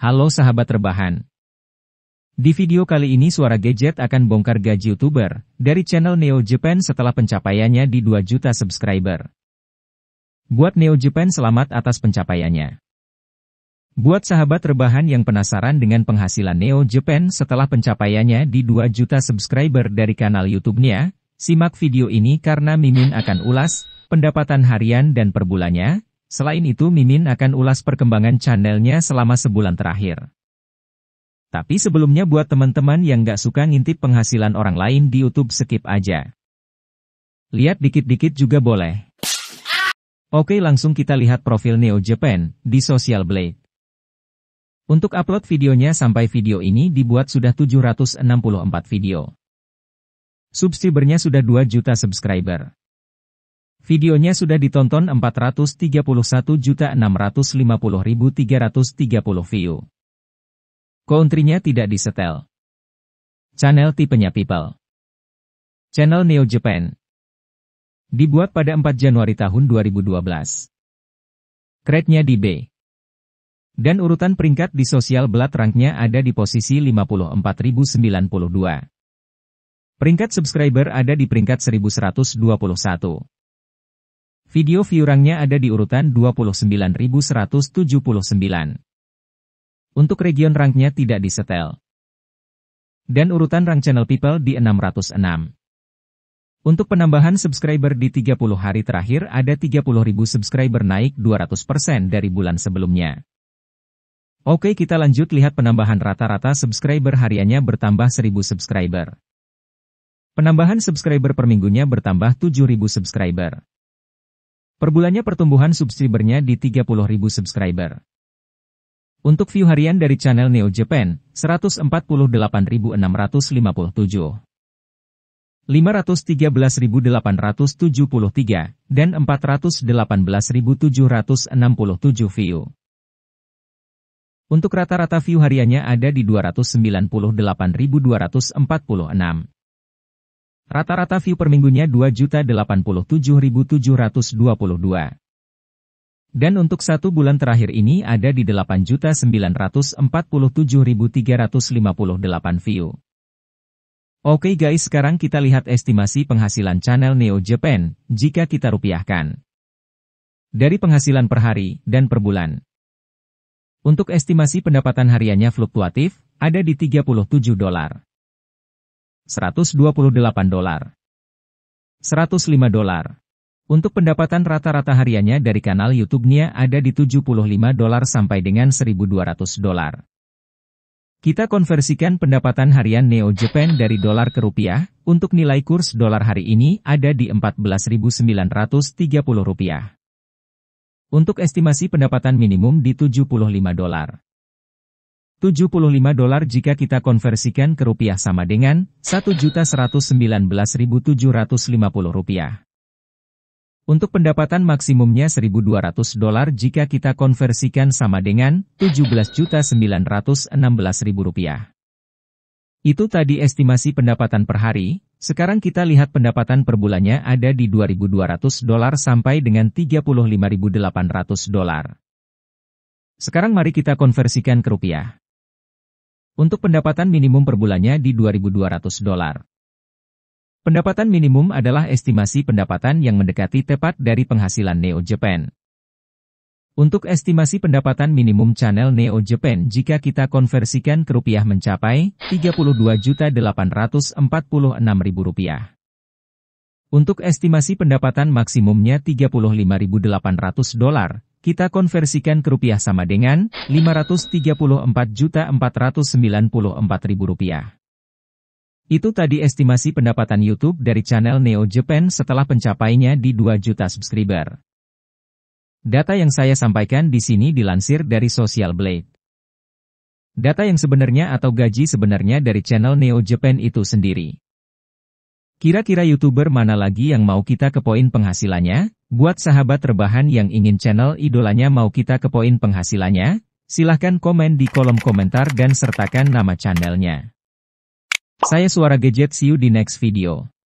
Halo sahabat rebahan. Di video kali ini Suara Gadget akan bongkar gaji YouTuber dari channel Neo Japan setelah pencapaiannya di 2 juta subscriber. Buat Neo Japan selamat atas pencapaiannya. Buat sahabat rebahan yang penasaran dengan penghasilan Neo Japan setelah pencapaiannya di 2 juta subscriber dari kanal YouTube-nya, simak video ini karena Mimin akan ulas pendapatan harian dan perbulannya Selain itu Mimin akan ulas perkembangan channelnya selama sebulan terakhir. Tapi sebelumnya buat teman-teman yang gak suka ngintip penghasilan orang lain di Youtube skip aja. Lihat dikit-dikit juga boleh. Oke langsung kita lihat profil Neo Japan di Social Blade. Untuk upload videonya sampai video ini dibuat sudah 764 video. Subscribernya sudah 2 juta subscriber. Videonya sudah ditonton 431.650.330 view. Countrynya tidak disetel. Channel tipenya People. Channel Neo Japan. Dibuat pada 4 Januari tahun 2012. Grade-nya di B. Dan urutan peringkat di sosial blood rank-nya ada di posisi 54.092. Peringkat subscriber ada di peringkat 1121. Video view-rangnya ada di urutan 29.179. Untuk region ranknya tidak disetel. Dan urutan rang channel people di 606. Untuk penambahan subscriber di 30 hari terakhir ada 30.000 subscriber naik 200% dari bulan sebelumnya. Oke kita lanjut lihat penambahan rata-rata subscriber hariannya bertambah 1.000 subscriber. Penambahan subscriber per minggunya bertambah 7.000 subscriber. Per bulannya pertumbuhan subscribernya di 30.000 subscriber. Untuk view harian dari channel Neo Japan, 148.657. 513.873, dan 418.767 view. Untuk rata-rata view hariannya ada di 298.246. Rata-rata view per minggunya 2.087.722. Dan untuk satu bulan terakhir ini ada di 8.947.358 view. Oke guys sekarang kita lihat estimasi penghasilan channel Neo Japan, jika kita rupiahkan. Dari penghasilan per hari dan per bulan. Untuk estimasi pendapatan hariannya fluktuatif, ada di 37 dolar. 128 dolar. 105 dolar. Untuk pendapatan rata-rata hariannya dari kanal YouTube-nya ada di 75 dolar sampai dengan 1200 dolar. Kita konversikan pendapatan harian Neo Japan dari dolar ke rupiah, untuk nilai kurs dolar hari ini ada di 14.930 rupiah. Untuk estimasi pendapatan minimum di 75 dolar. 75 dolar jika kita konversikan ke rupiah sama dengan 1.119.750 rupiah. Untuk pendapatan maksimumnya 1.200 dolar jika kita konversikan sama dengan 17.916.000 rupiah. Itu tadi estimasi pendapatan per hari, sekarang kita lihat pendapatan per bulannya ada di 2.200 dolar sampai dengan 35.800 dolar. Sekarang mari kita konversikan ke rupiah untuk pendapatan minimum per bulannya di 2.200 dolar. Pendapatan minimum adalah estimasi pendapatan yang mendekati tepat dari penghasilan Neo Japan. Untuk estimasi pendapatan minimum channel Neo Japan jika kita konversikan ke rupiah mencapai 32.846.000 rupiah. Untuk estimasi pendapatan maksimumnya 35.800 dolar, kita konversikan ke rupiah sama dengan 534.494.000 rupiah. Itu tadi estimasi pendapatan YouTube dari channel Neo Japan setelah pencapaiannya di 2 juta subscriber. Data yang saya sampaikan di sini dilansir dari Social Blade. Data yang sebenarnya atau gaji sebenarnya dari channel Neo Japan itu sendiri. Kira-kira YouTuber mana lagi yang mau kita ke poin penghasilannya? Buat sahabat rebahan yang ingin channel idolanya mau kita ke poin penghasilannya, silahkan komen di kolom komentar dan sertakan nama channelnya. Saya Suara Gadget, see you di next video.